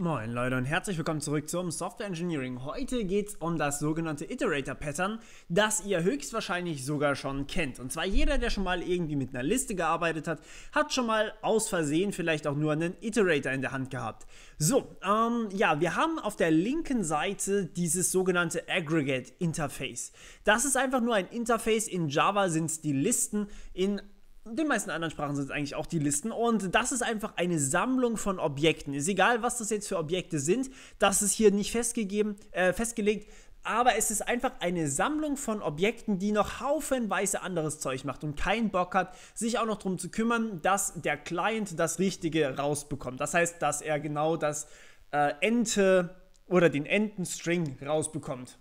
Moin Leute und herzlich willkommen zurück zum Software Engineering. Heute geht es um das sogenannte Iterator Pattern, das ihr höchstwahrscheinlich sogar schon kennt. Und zwar jeder, der schon mal irgendwie mit einer Liste gearbeitet hat, hat schon mal aus Versehen vielleicht auch nur einen Iterator in der Hand gehabt. So, ähm, ja, wir haben auf der linken Seite dieses sogenannte Aggregate Interface. Das ist einfach nur ein Interface. In Java sind es die Listen, in den meisten anderen Sprachen sind es eigentlich auch die Listen. Und das ist einfach eine Sammlung von Objekten. Ist egal, was das jetzt für Objekte sind. Das ist hier nicht festgegeben, äh, festgelegt. Aber es ist einfach eine Sammlung von Objekten, die noch haufenweise anderes Zeug macht und keinen Bock hat, sich auch noch darum zu kümmern, dass der Client das Richtige rausbekommt. Das heißt, dass er genau das äh, Ente oder den Entenstring rausbekommt.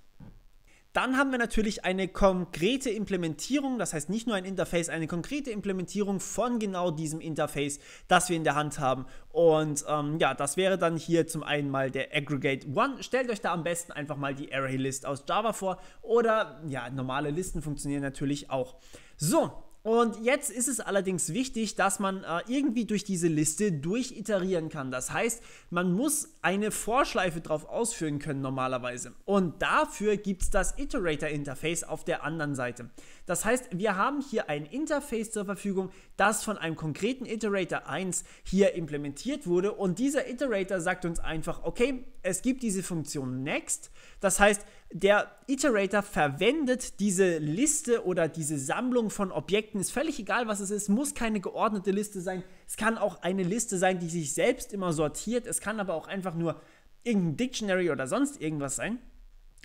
Dann haben wir natürlich eine konkrete Implementierung, das heißt nicht nur ein Interface, eine konkrete Implementierung von genau diesem Interface, das wir in der Hand haben. Und ähm, ja, das wäre dann hier zum einen mal der Aggregate One. Stellt euch da am besten einfach mal die Array List aus Java vor oder ja, normale Listen funktionieren natürlich auch. So, und jetzt ist es allerdings wichtig, dass man äh, irgendwie durch diese Liste durchiterieren kann. Das heißt, man muss eine Vorschleife drauf ausführen können normalerweise. Und dafür gibt es das Iterator-Interface auf der anderen Seite. Das heißt, wir haben hier ein Interface zur Verfügung, das von einem konkreten Iterator 1 hier implementiert wurde. Und dieser Iterator sagt uns einfach, okay, es gibt diese Funktion next. Das heißt, der Iterator verwendet diese Liste oder diese Sammlung von Objekten, Projekten, ist völlig egal, was es ist, muss keine geordnete Liste sein. Es kann auch eine Liste sein, die sich selbst immer sortiert. Es kann aber auch einfach nur irgendein Dictionary oder sonst irgendwas sein.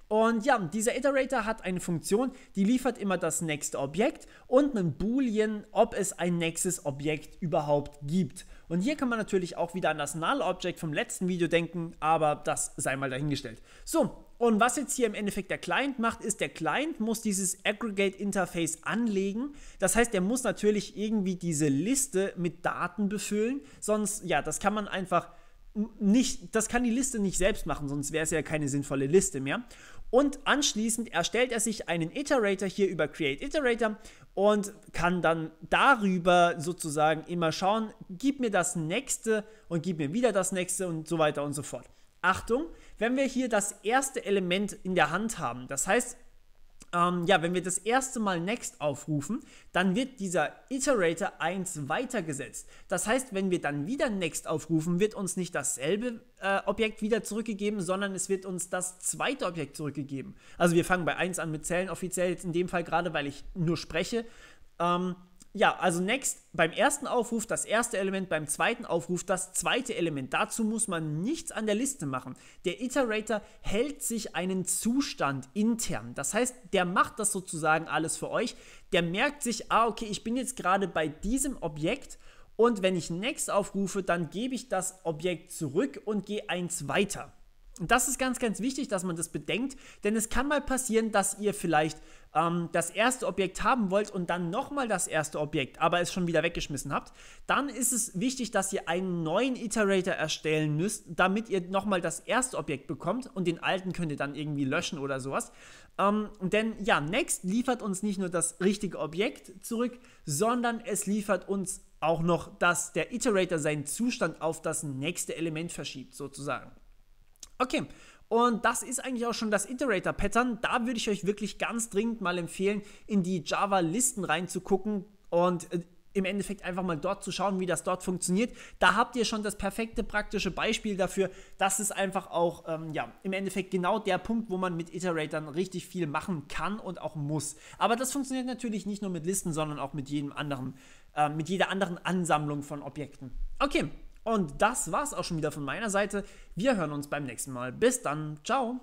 Und ja, dieser Iterator hat eine Funktion, die liefert immer das nächste Objekt und einen Boolean, ob es ein nächstes Objekt überhaupt gibt. Und hier kann man natürlich auch wieder an das Null Object vom letzten Video denken, aber das sei mal dahingestellt. So, und was jetzt hier im Endeffekt der Client macht, ist, der Client muss dieses Aggregate Interface anlegen. Das heißt, er muss natürlich irgendwie diese Liste mit Daten befüllen, sonst, ja, das kann man einfach nicht, das kann die Liste nicht selbst machen, sonst wäre es ja keine sinnvolle Liste mehr. Und anschließend erstellt er sich einen Iterator hier über Create Iterator und kann dann darüber sozusagen immer schauen, gib mir das nächste und gib mir wieder das nächste und so weiter und so fort. Achtung, wenn wir hier das erste Element in der Hand haben, das heißt, ähm, ja, wenn wir das erste Mal Next aufrufen, dann wird dieser Iterator 1 weitergesetzt. Das heißt, wenn wir dann wieder Next aufrufen, wird uns nicht dasselbe äh, Objekt wieder zurückgegeben, sondern es wird uns das zweite Objekt zurückgegeben. Also wir fangen bei 1 an mit Zellen offiziell, jetzt in dem Fall gerade, weil ich nur spreche. Ähm, ja, also next beim ersten Aufruf das erste Element, beim zweiten Aufruf das zweite Element. Dazu muss man nichts an der Liste machen. Der Iterator hält sich einen Zustand intern. Das heißt, der macht das sozusagen alles für euch. Der merkt sich, ah, okay, ich bin jetzt gerade bei diesem Objekt und wenn ich next aufrufe, dann gebe ich das Objekt zurück und gehe eins weiter. Das ist ganz, ganz wichtig, dass man das bedenkt, denn es kann mal passieren, dass ihr vielleicht ähm, das erste Objekt haben wollt und dann nochmal das erste Objekt, aber es schon wieder weggeschmissen habt. Dann ist es wichtig, dass ihr einen neuen Iterator erstellen müsst, damit ihr nochmal das erste Objekt bekommt und den alten könnt ihr dann irgendwie löschen oder sowas. Ähm, denn ja, Next liefert uns nicht nur das richtige Objekt zurück, sondern es liefert uns auch noch, dass der Iterator seinen Zustand auf das nächste Element verschiebt, sozusagen. Okay, und das ist eigentlich auch schon das Iterator-Pattern. Da würde ich euch wirklich ganz dringend mal empfehlen, in die Java-Listen reinzugucken und äh, im Endeffekt einfach mal dort zu schauen, wie das dort funktioniert. Da habt ihr schon das perfekte praktische Beispiel dafür. Das ist einfach auch, ähm, ja, im Endeffekt genau der Punkt, wo man mit Iteratoren richtig viel machen kann und auch muss. Aber das funktioniert natürlich nicht nur mit Listen, sondern auch mit jedem anderen, äh, mit jeder anderen Ansammlung von Objekten. Okay, und das war's auch schon wieder von meiner Seite. Wir hören uns beim nächsten Mal. Bis dann. Ciao.